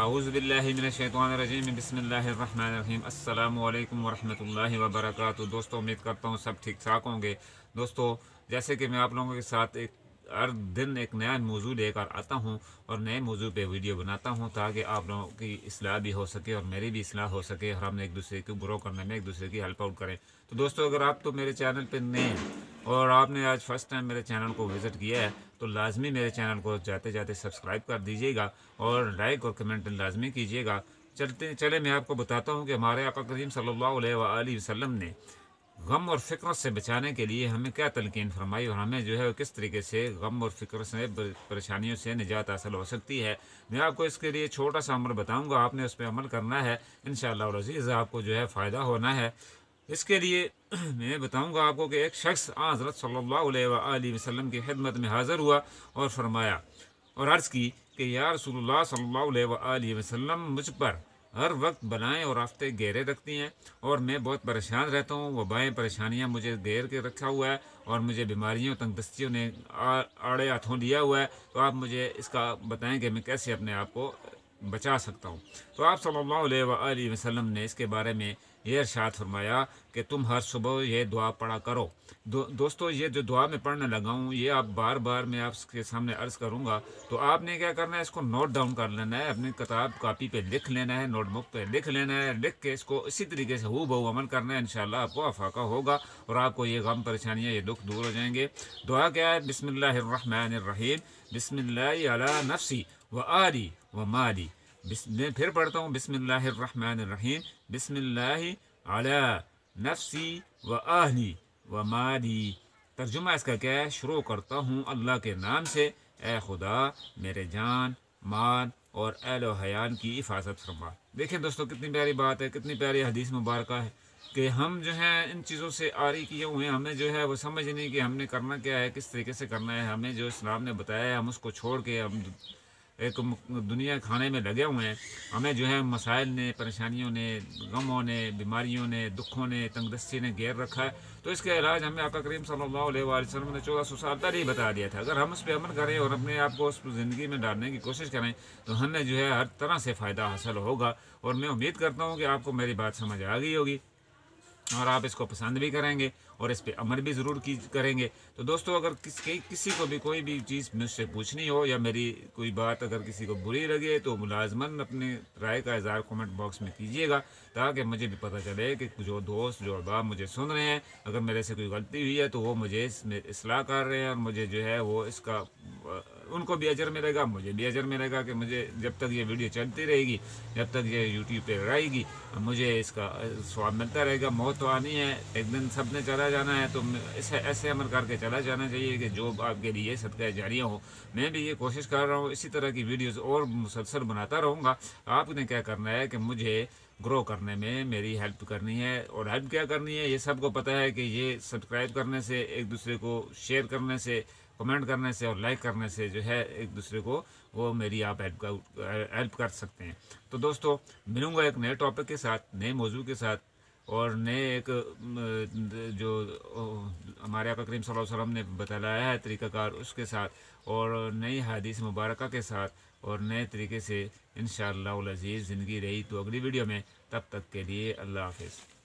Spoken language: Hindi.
आउज़बिल्लिमिनशैतरजीम बसमीम अल्लाम वरहमल वबरक दोस्तों उम्मीद करता हूँ सब ठीक ठाक होंगे दोस्तों जैसे कि मैं आप लोगों के साथ एक हर दिन एक नया मौजू लेकर आता हूँ और नए मौजू पे वीडियो बनाता हूँ ताकि आप लोगों की असलाह भी हो सके और मेरी भी असलाह हो सके और हम एक दूसरे को ग्रो करने में एक दूसरे की हेल्प आउट करें तो दोस्तों अगर आप तो मेरे चैनल पर नए और आपने आज फर्स्ट टाइम मेरे चैनल को विज़िट किया है तो लाजमी मेरे चैनल को जाते जाते सब्सक्राइब कर दीजिएगा और लाइक और कमेंट लाजमी कीजिएगा चलते चले मैं आपको बताता हूँ कि हमारे आका करीम सल्लल्लाहु अलैहि वसल्लम ने गम और फ़िक्र से बचाने के लिए हमें क्या तलकिन फरमाई और हमें जो है किस तरीके से गम और फ़िक्र से परेशानियों से निजात हासिल हो सकती है मैं आपको इसके लिए छोटा सा अमल बताऊंगा आपने उस पर अमल करना है इन शजीज़ आपको जो है फ़ायदा होना है इसके लिए मैं बताऊंगा आपको कि एक शख्स हज़रत सल्लल्लाहु की खिदमत में हाज़िर हुआ और फरमाया और अर्ज़ की कि यार रसूलुल्लाह सल्लल्लाहु मुझ पर हर वक्त बनाएँ और आफ्ते गहरे रखती हैं और मैं बहुत परेशान रहता हूँ वबाएँ परेशानियाँ मुझे घेर के रखा हुआ है और मुझे बीमारियों तंगदस्तियों ने आड़े हाथों लिया हुआ है तो आप मुझे इसका बताएँ कि मैं कैसे अपने आप को बचा सकता हूँ तो आप सल्ला अलैहि ने इसके बारे में ये अरसात फरमाया कि तुम हर सुबह यह दुआ पढ़ा करो दो, दोस्तों ये जो दुआ मैं पढ़ने लगा हूँ ये आप बार बार मैं आपके सामने अर्ज़ करूँगा तो आपने क्या करना है इसको नोट डाउन कर लेना है अपनी किताब कापी पे लिख लेना है नोटबुक पे लिख लेना है लिख के इसको इसी तरीके से हु बहु अमल करना है इन आपको अफाका होगा और आपको ये गम परेशानियाँ ये दुख दूर हो जाएंगे दुआ क्या है बिसमिल्लर बिसमिल्ला नफसी व आरी व मादी मैं फिर पढ़ता हूँ बिसमीम बसमिल्ला नफसी व आहली व मादी तर्जुमा इसका क्या है शुरू करता हूँ अल्लाह के नाम से ए खुदा मेरे जान माल और एल हयान की हिफाजत फरमा देखें दोस्तों कितनी प्यारी बात है कितनी प्यारी हदीस मुबारक है कि हम जो हैं इन चीज़ों से आरी किए हुए हैं हमें जो है वो समझ नहीं कि हमने करना क्या है किस तरीके से करना है हमें जो इस्लाम ने बताया है हम उसको छोड़ के हम एक दुनिया खाने में लगे हुए हैं हमें जो है मसाइल ने परेशानियों ने गमों ने बीमारियों ने दुखों ने तंगदस्ती ने घेर रखा है तो इसका इलाज हमें आका करीम सल्लाम ने चौदह सौ साल तक ही बता दिया था अगर हम उस पर अमल करें और अपने आप को उस ज़िंदगी में डालने की कोशिश करें तो हमें जो है हर तरह से फ़ायदा हासिल होगा और मैं उम्मीद करता हूँ कि आपको मेरी बात समझ आ गई होगी और आप इसको पसंद भी करेंगे और इस पर अमल भी ज़रूर की करेंगे तो दोस्तों अगर किस किसी को भी कोई भी चीज़ मुझसे पूछनी हो या मेरी कोई बात अगर किसी को बुरी लगे तो मुलाजमन अपने राय का इजहार कमेंट बॉक्स में कीजिएगा ताकि मुझे भी पता चले कि जो दोस्त जो अहबाब मुझे सुन रहे हैं अगर मेरे से कोई गलती हुई है तो वो मुझे इसमें असलाह कर रहे हैं और मुझे जो है वो इसका उनको भी अजर मिलेगा मुझे भी अजर मिलेगा कि मुझे जब तक ये वीडियो चलती रहेगी जब तक ये यूट्यूब पे रहेगी मुझे इसका स्वाद मिलता रहेगा मौत तो आनी है एक दिन सब ने चला जाना है तो ऐसे ऐसे अमर करके चला जाना चाहिए कि जो आपके लिए सदका जारियाँ हो मैं भी ये कोशिश कर रहा हूँ इसी तरह की वीडियोज़ और मुसलसल बनाता रहूँगा आपने क्या करना है कि मुझे ग्रो करने में मेरी हेल्प करनी है और हेल्प क्या करनी है ये सबको पता है कि ये सब्सक्राइब करने से एक दूसरे को शेयर करने से कमेंट करने से और लाइक करने से जो है एक दूसरे को वो मेरी आप हेल्प कर सकते हैं तो दोस्तों मिलूंगा एक नए टॉपिक के साथ नए मौजू के साथ और नए एक जो हमारे आका करीम वसल्लम ने बताया है तरीक़ाकार उसके साथ और नई हदीस मुबारक के साथ और नए तरीके से इन शज़ीज़ ज़िंदगी रही तो अगली वीडियो में तब तक के लिए अल्लाह हाफिज़